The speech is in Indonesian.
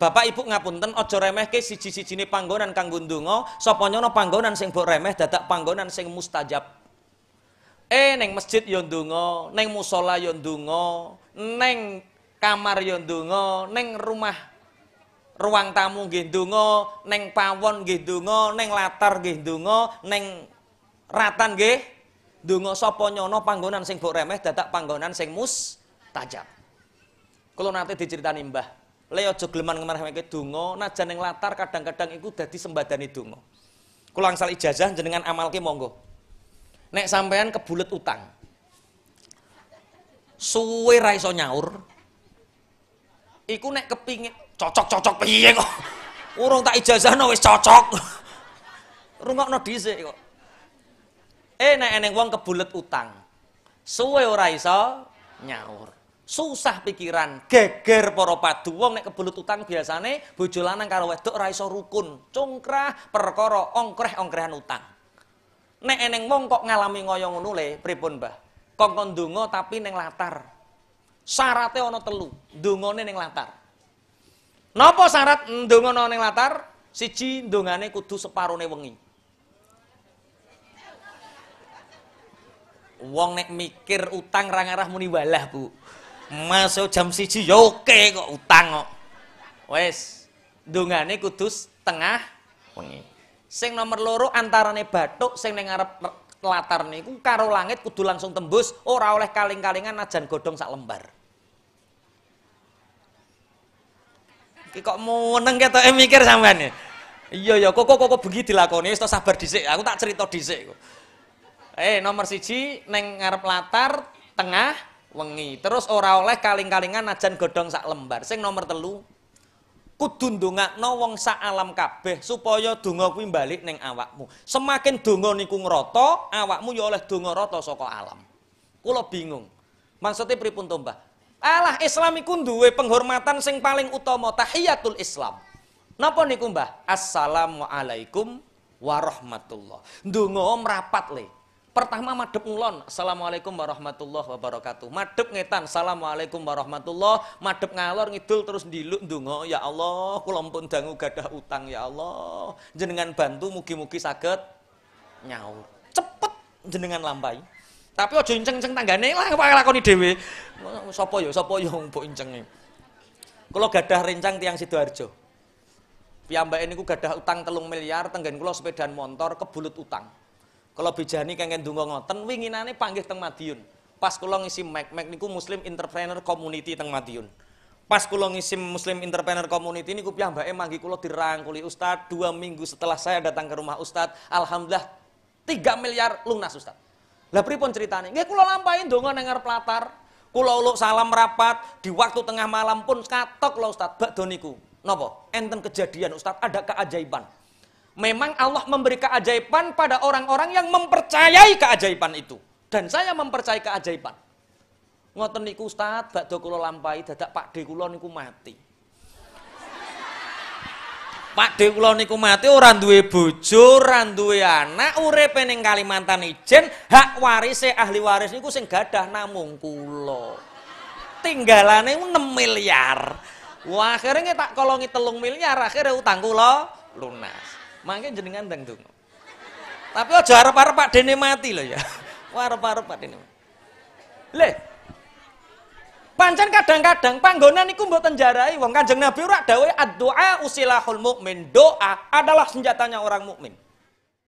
Bapak Ibu ngapunten aja remehke siji-sijine panggonan Kang ndonga, sapa nyono panggonan sing mbok remeh dadak panggonan sing mustajab. Eh neng masjid yo neng musola yo neng kamar yo neng rumah ruang tamu nggih ndonga, neng pawon nggih ndonga, neng latar nggih ndonga, neng ratan nggih ndonga sapa nyono panggonan sing mbok remeh dadak panggonan sing mustajab. Kalau nanti diceritani Mbah Leo jogleman ngemerhameke dungo, najan yang latar kadang-kadang iku dadi sembadani dungo. Kulang sal ijazah jenengan amal monggo. Nek sampean kebulet utang. Suwe raiso nyaur. Iku nek kepingin, cocok-cocok piye kok. Urung tak ijazah no wis cocok. Rungok no dise kok. Eh nek eneng wong kebulet utang. Suwe raiso nyaur. susah pikiran, geger poro padu wong nek kebelut utang biasane bojo lanang karo wedok ora iso rukun, cungkrah perkara ongkreh-ongkrehan utang. Nek eneng wong kok ngalami ngoyo ngono le, pripun, Mbah? Kok kon tapi ning latar. Syaratnya ana telu, ndongane ning latar. Napa syarat ndongane ning latar? Siji ndongane kudu separone wengi. Wong nek mikir utang ra ngarah muni walah, Bu. Mas jam siji ya oke kok utang kok. Wes. Dungane kudu setengah wengi. Sing nomor loro antarane bathuk sing ning ngarep latar niku karo langit kudu langsung tembus ora oleh kaling-kalingan najan godhong sak lembar. Iki kok meneng ketok eh, mikir sampean. Iya ya kok kok kok begi dilakoni wis sabar dhisik aku tak cerita dhisik. Eh nomor siji neng ngarep latar tengah wengi. Terus ora oleh kaling-kalingan najan godhong sak lembar. Sing nomor telu kudu ndongakno wong sak alam kabeh supaya donga kuwi balik ning awakmu. Semakin donga niku ngrata, awakmu ya oleh donga rata saka alam. Kula bingung. Maksudnya pripun to, Mbah? Allah Islam iku duwe penghormatan sing paling utama tahiyatul Islam. Napa niku Mbah? Assalamualaikum warahmatullah. Ndonga merapat le. Pertama madep ngulon, Assalamualaikum warahmatullahi wabarakatuh. Madep ngetan, Assalamualaikum warahmatullah Madep ngalor ngidul terus diluk dungo, ya Allah, kulompun dangu gadah utang, ya Allah. Jenengan bantu mugi-mugi sakit nyaur. Cepet jenengan lambai Tapi ojo inceng-inceng tanggane lah wae lakoni dhewe. sopo yo sopo yo mbok incenge. kalau gadah rencang tiang Sidoarjo. Piyambake niku gadah utang telung miliar, tenggen kula sepedaan motor kebulut utang. Kalau bijani kangen dungo ngoten winginane panggil teng Madiun. Pas kulo ngisi mek mek niku Muslim Entrepreneur Community teng Madiun. Pas kulo ngisi Muslim Entrepreneur Community niku emang manggi kulo dirangkuli Ustad. dua minggu setelah saya datang ke rumah Ustad, alhamdulillah tiga miliar lunas Ustad. Lah pripun ceritane? nggak kulo lampain dungo nengar pelatar. kulo uluk salam rapat di waktu tengah malam pun katok lo Ustad bak doniku. Nopo, Enten kejadian Ustadz, ada keajaiban. Memang Allah memberi keajaiban pada orang-orang yang mempercayai keajaiban itu. Dan saya mempercayai keajaiban. Ngoten niku Ustaz, badhe kula lampahi dadak pakde kula niku mati. Pakde kula niku mati ora duwe bojo, ora duwe anak, uripe ning Kalimantan Ijen, hak warise ahli waris niku sing gadah namung kula. Tinggalane 6 miliar. Wah, akhirnya tak kolongi telung miliar, akhirnya utang kula lunas. Mangke jenengan ndang Tapi aja arep-arep Pak Dene mati loh ya. Arep-arep Pak Dene. Leh. Pancen kadang-kadang panggonan niku mboten jarai wong Kanjeng Nabi ora dawuhe ad-du'a usilahul mukmin. Doa adalah senjatanya orang mukmin.